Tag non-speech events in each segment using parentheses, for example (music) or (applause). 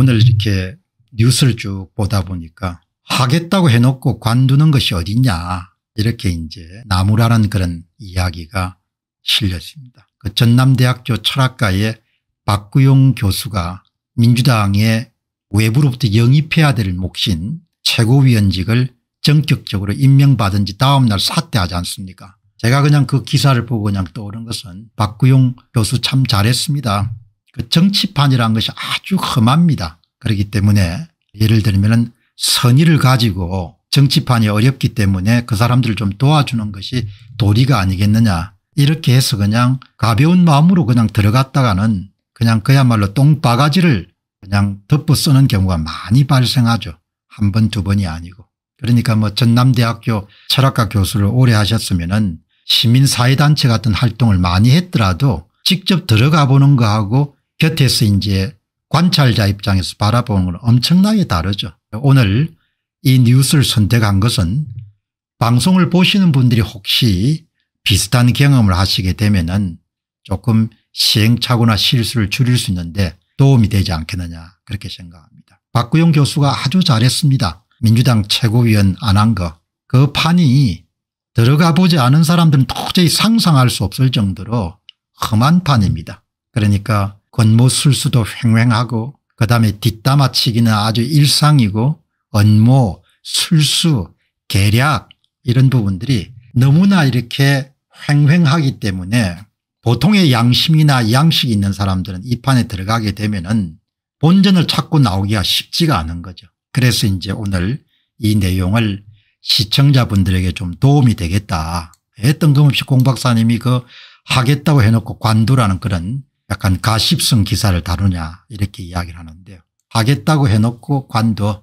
오늘 이렇게 뉴스를 쭉 보다 보니까 하겠다고 해놓고 관두는 것이 어딨냐 이렇게 이제 나무라는 그런 이야기가 실렸습니다. 그 전남대학교 철학과의 박구용 교수가 민주당에 외부로부터 영입해야 될 몫인 최고위원직을 전격적으로 임명받은 지 다음날 사퇴하지 않습니까 제가 그냥 그 기사를 보고 그냥 떠오른 것은 박구용 교수 참 잘했습니다. 그 정치판이라는 것이 아주 험합니다. 그렇기 때문에 예를 들면 선의를 가지고 정치판이 어렵기 때문에 그 사람들을 좀 도와주는 것이 도리가 아니겠느냐 이렇게 해서 그냥 가벼운 마음으로 그냥 들어갔다가는 그냥 그야말로 똥바가지를 그냥 덮어 쓰는 경우가 많이 발생하죠. 한 번 두 번이 아니고 그러니까 뭐 전남대학교 철학과 교수를 오래 하셨으면 은 시민사회단체 같은 활동을 많이 했더라도 직접 들어가 보는 거하고 곁에서 이제 관찰자 입장에서 바라보는 건 엄청나게 다르죠. 오늘 이 뉴스를 선택한 것은 방송을 보시는 분들이 혹시 비슷한 경험을 하시게 되면 은 조금 시행착오나 실수를 줄일 수 있는데 도움이 되지 않겠느냐 그렇게 생각합니다. 박구용 교수가 아주 잘했습니다. 민주당 최고위원 안한 거. 그 판이 들어가 보지 않은 사람들은 도저히 상상할 수 없을 정도로 험한 판입니다. 그러니까 권모술수도 횡횡하고 그 다음에 뒷담화치기는 아주 일상이고 언모, 술수, 계략 이런 부분들이 너무나 이렇게 횡횡하기 때문에 보통의 양심이나 양식이 있는 사람들은 이 판에 들어가게 되면 은 본전을 찾고 나오기가 쉽지가 않은 거죠. 그래서 이제 오늘 이 내용을 시청자분들에게 좀 도움이 되겠다. 에 뜬금없이 공 박사님이 그 하겠다고 해놓고 관두라는 그런 약간 가십성 기사를 다루냐 이렇게 이야기를 하는데요. 하겠다고 해놓고 관둬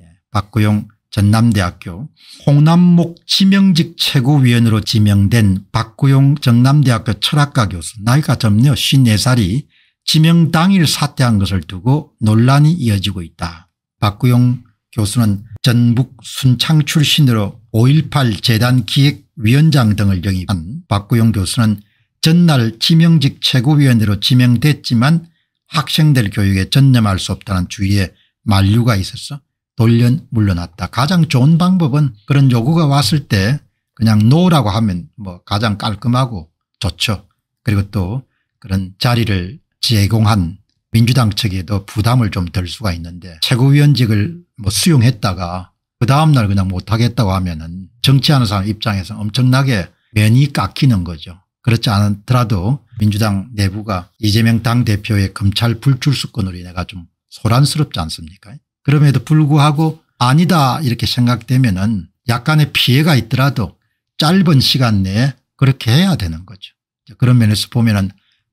예, 박구용 전남대학교 홍남목 지명직 최고위원으로 지명된 박구용 전남대학교 철학과 교수 나이가 젊네요. 54살이 지명 당일 사퇴한 것을 두고 논란이 이어지고 있다. 박구용 교수는 전북 순창 출신으로 5.18 재단 기획위원장 등을 영입한 박구용 교수는 전날 지명직 최고위원으로 지명됐지만 학생들 교육에 전념할 수 없다는 주의에 만류가 있었어돌려 물러났다. 가장 좋은 방법은 그런 요구가 왔을 때 그냥 노라고 하면 뭐 가장 깔끔하고 좋죠. 그리고 또 그런 자리를 제공한 민주당 측에도 부담을 좀 덜 수가 있는데 최고위원직을 뭐 수용했다가 그 다음날 그냥 못하겠다고 하면 은 정치하는 사람 입장에서 엄청나게 면이 깎이는 거죠. 그렇지 않더라도 민주당 내부가 이재명 당대표의 검찰 불출수권으로 인해가 좀 소란스럽지 않습니까 그럼에도 불구하고 아니다 이렇게 생각되면 은 약간의 피해가 있더라도 짧은 시간 내에 그렇게 해야 되는 거죠. 그런 면에서 보면 은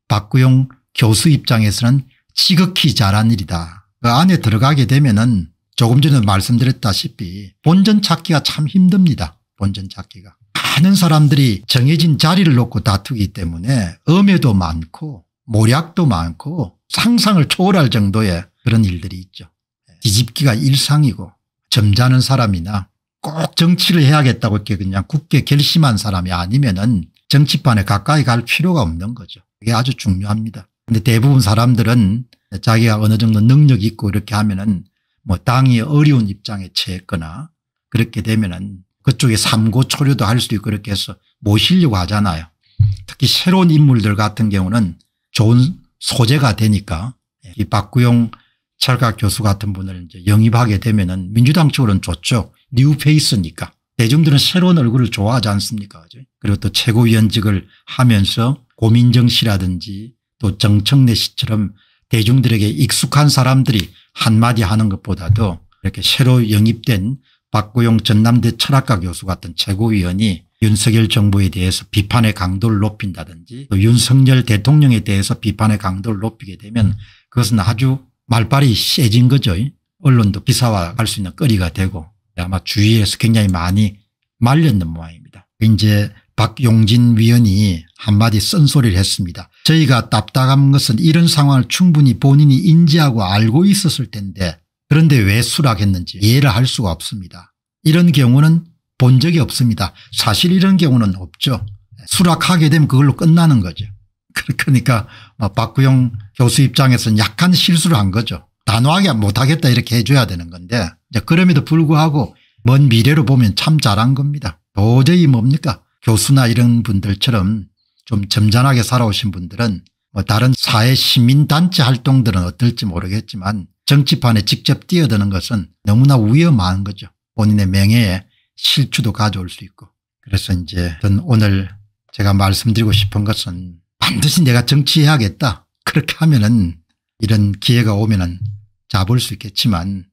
박구용 교수 입장에서는 지극히 잘한 일이다. 그 안에 들어가게 되면 은 조금 전에 말씀드렸다시피 본전 찾기가 참 힘듭니다. 본전 찾기가. 많은 사람들이 정해진 자리를 놓고 다투기 때문에 엄해도 많고 모략도 많고 상상을 초월할 정도의 그런 일들이 있죠. 뒤집기가 일상이고 점잖은 사람이나 꼭 정치를 해야겠다고 이렇게 그냥 굳게 결심한 사람이 아니면 은 정치판에 가까이 갈 필요가 없는 거죠. 그게 아주 중요합니다. 근데 대부분 사람들은 자기가 어느 정도 능력이 있고 이렇게 하면은 뭐 당이 어려운 입장에 처했거나 그렇게 되면은 그쪽에 삼고 초려도 할 수도 있고 그렇게 해서 모시려고 하잖아요. 특히 새로운 인물들 같은 경우는 좋은 소재가 되니까 예, 이 박구용 철학 교수 같은 분을 이제 영입하게 되면은 민주당 쪽으로는 좋죠. 뉴페이스니까. 대중들은 새로운 얼굴을 좋아하지 않습니까? 그리고 또 최고위원직을 하면서 고민정 씨라든지 또 정청래 씨처럼 대중들에게 익숙한 사람들이 한마디 하는 것보다도 이렇게 새로 영입된 박구용 전남대 철학과 교수 같은 최고위원이 윤석열 정부에 대해서 비판의 강도를 높인다든지 또 윤석열 대통령에 대해서 비판의 강도를 높이게 되면 음. 그것은 아주 말발이 세진 거죠. 언론도 비사화할수 있는 거리가 되고 아마 주위에서 굉장히 많이 말렸는 모양입니다. 이제 박용진 위원이 한마디 쓴소리를 했습니다. 저희가 답답한 것은 이런 상황을 충분히 본인이 인지하고 알고 있었을 텐데 그런데 왜 수락했는지 이해를 할 수가 없습니다. 이런 경우는 본 적이 없습니다. 사실 이런 경우는 없죠. 수락하게 되면 그걸로 끝나는 거죠. (laughs) 그러니까 뭐 박구영 교수 입장에서는 약간 실수를 한 거죠. 단호하게 못하겠다 이렇게 해줘야 되는 건데 그럼에도 불구하고 먼 미래로 보면 참 잘한 겁니다. 도저히 뭡니까 교수나 이런 분들처럼 좀 점잖하게 살아오신 분들은 뭐 다른 사회 시민단체 활동들은 어떨지 모르겠지만 정치판에 직접 뛰어드는 것은 너무나 위험한 거죠. 본인의 명예에 실추도 가져올 수 있고 그래서 이제 오늘 제가 말씀드리고 싶은 것은 반드시 내가 정치해야겠다 그렇게 하면은 이런 기회가 오면은 잡을 수 있겠지만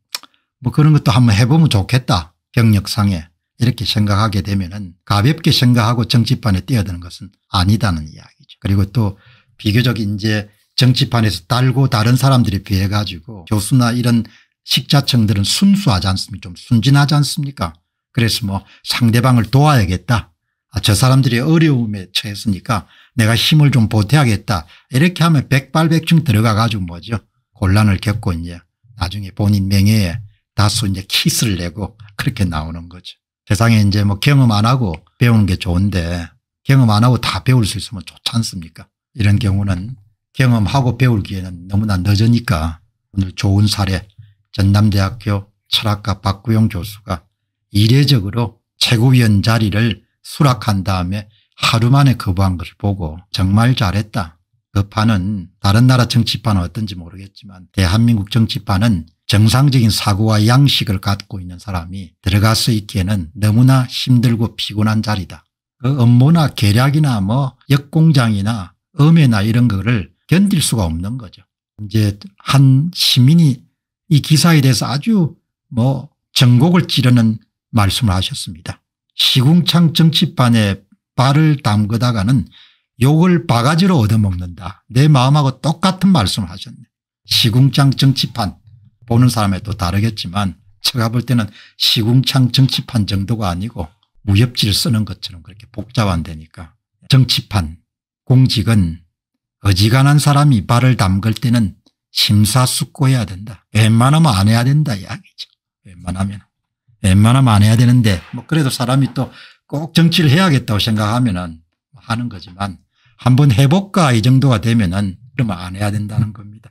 뭐 그런 것도 한번 해보면 좋겠다 경력상에 이렇게 생각하게 되면은 가볍게 생각하고 정치판에 뛰어드는 것은 아니다는 이야기죠. 그리고 또 비교적 이제 정치판에서 달고 다른 사람들이 비해 가지고 교수나 이런 식자청들은 순수하지 않습니까 좀 순진하지 않습니까 그래서 뭐 상대방을 도와야겠다 아, 저 사람들이 어려움에 처했으니까 내가 힘을 좀 보태야겠다 이렇게 하면 백발백중 들어가 가지고 뭐죠 곤란을 겪고 이제 나중에 본인 명예에 다소 이제 키스를 내고 그렇게 나오는 거죠 세상에 이제 뭐 경험 안 하고 배우는 게 좋은데 경험 안 하고 다 배울 수 있으면 좋지 않습니까 이런 경우는 경험하고 배울 기회는 너무나 늦으니까 오늘 좋은 사례 전남대학교 철학과 박구용 교수가 이례적으로 최고위원 자리를 수락한 다음에 하루 만에 거부한 것을 보고 정말 잘했다. 그 판은 다른 나라 정치판은 어떤지 모르겠지만 대한민국 정치판은 정상적인 사고와 양식을 갖고 있는 사람이 들어갈 수 있기에는 너무나 힘들고 피곤한 자리다. 그 업무나 계략이나 뭐 역공장이나 음해나 이런 거를 견딜 수가 없는 거죠. 이제 한 시민이 이 기사에 대해서 아주 뭐 전곡을 찌르는 말씀을 하셨습니다. 시궁창 정치판에 발을 담그다가는 욕을 바가지로 얻어먹는다. 내 마음하고 똑같은 말씀을 하셨네. 시궁창 정치판 보는 사람에 또 다르겠지만 제가 볼 때는 시궁창 정치판 정도가 아니고 무협지를 쓰는 것처럼 그렇게 복잡한 데니까 정치판 공직은 어지간한 사람이 발을 담글 때는 심사숙고해야 된다. 웬만하면 안 해야 된다 이야기죠. 웬만하면. 웬만하면 안 해야 되는데 뭐 그래도 사람이 또 꼭 정치를 해야겠다고 생각하면 은 하는 거지만 한번 해볼까 이 정도가 되면 은 그러면 안 해야 된다는 겁니다.